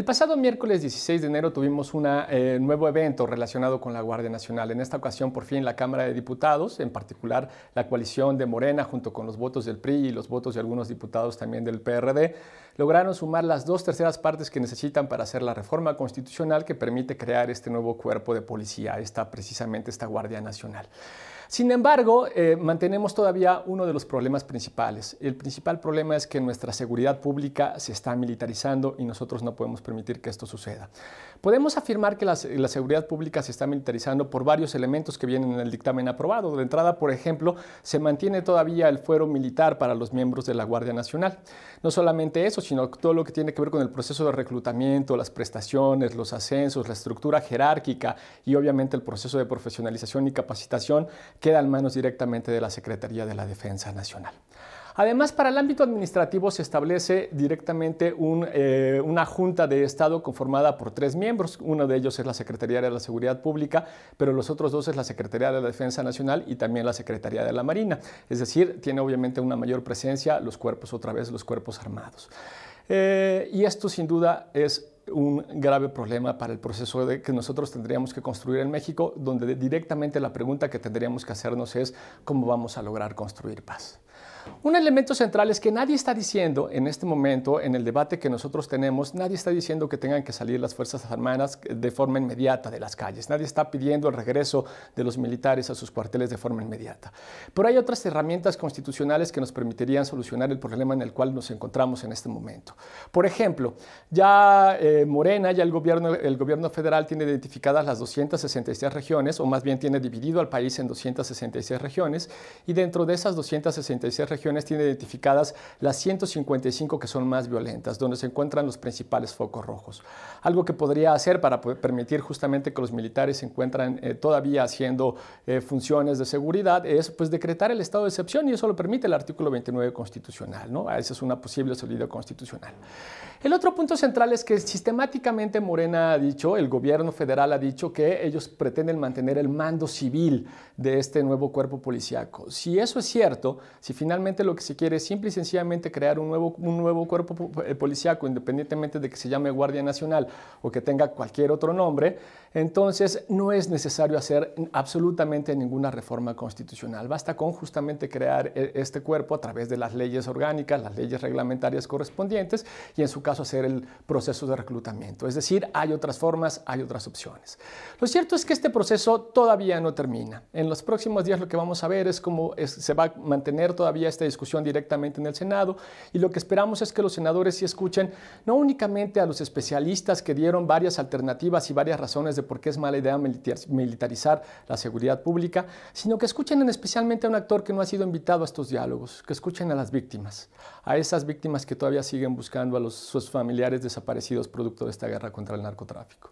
El pasado miércoles 16 de enero tuvimos un eh, nuevo evento relacionado con la Guardia Nacional. En esta ocasión, por fin, la Cámara de Diputados, en particular la coalición de Morena, junto con los votos del PRI y los votos de algunos diputados también del PRD, lograron sumar las dos terceras partes que necesitan para hacer la reforma constitucional que permite crear este nuevo cuerpo de policía, precisamente esta Guardia Nacional. Sin embargo, eh, mantenemos todavía uno de los problemas principales. El principal problema es que nuestra seguridad pública se está militarizando y nosotros no podemos permitir que esto suceda. Podemos afirmar que la seguridad pública se está militarizando por varios elementos que vienen en el dictamen aprobado. De entrada, por ejemplo, se mantiene todavía el fuero militar para los miembros de la Guardia Nacional. No solamente eso, sino todo lo que tiene que ver con el proceso de reclutamiento, las prestaciones, los ascensos, la estructura jerárquica y obviamente el proceso de profesionalización y capacitación queda en manos directamente de la Secretaría de la Defensa Nacional. Además, para el ámbito administrativo se establece directamente eh, una Junta de Estado conformada por tres miembros. Uno de ellos es la Secretaría de la Seguridad Pública, pero los otros dos es la Secretaría de la Defensa Nacional y también la Secretaría de la Marina. Es decir, tiene obviamente una mayor presencia los cuerpos, otra vez los cuerpos armados. Eh, y esto sin duda es un grave problema para el proceso de, que nosotros tendríamos que construir en México, donde directamente la pregunta que tendríamos que hacernos es cómo vamos a lograr construir paz. Un elemento central es que nadie está diciendo en este momento, en el debate que nosotros tenemos, nadie está diciendo que tengan que salir las Fuerzas Armadas eh, de forma inmediata de las calles. Nadie está pidiendo el regreso de los militares a sus cuarteles de forma inmediata. Pero hay otras herramientas constitucionales que nos permitirían solucionar el problema en el cual nos encontramos en este momento. Por ejemplo, ya eh, Morena, ya el gobierno, el gobierno federal tiene identificadas las 266 regiones, o más bien tiene dividido al país en 266 regiones, y dentro de esas 266 regiones tiene identificadas las 155 que son más violentas, donde se encuentran los principales focos rojos. Algo que podría hacer para permitir justamente que los militares se encuentran eh, todavía haciendo eh, funciones de seguridad es pues decretar el estado de excepción y eso lo permite el artículo 29 constitucional, ¿no? Ah, esa es una posible salida constitucional. El otro punto central es que sistemáticamente Morena ha dicho, el gobierno federal ha dicho que ellos pretenden mantener el mando civil de este nuevo cuerpo policíaco. Si eso es cierto, si finalmente lo que se quiere es simple y sencillamente crear un nuevo, un nuevo cuerpo eh, policíaco, independientemente de que se llame Guardia Nacional o que tenga cualquier otro nombre. Entonces, no es necesario hacer absolutamente ninguna reforma constitucional. Basta con justamente crear eh, este cuerpo a través de las leyes orgánicas, las leyes reglamentarias correspondientes y, en su caso, hacer el proceso de reclutamiento. Es decir, hay otras formas, hay otras opciones. Lo cierto es que este proceso todavía no termina. En los próximos días lo que vamos a ver es cómo se va a mantener todavía esta discusión directamente en el Senado y lo que esperamos es que los senadores sí escuchen no únicamente a los especialistas que dieron varias alternativas y varias razones de por qué es mala idea militarizar la seguridad pública, sino que escuchen especialmente a un actor que no ha sido invitado a estos diálogos, que escuchen a las víctimas, a esas víctimas que todavía siguen buscando a sus familiares desaparecidos producto de esta guerra contra el narcotráfico.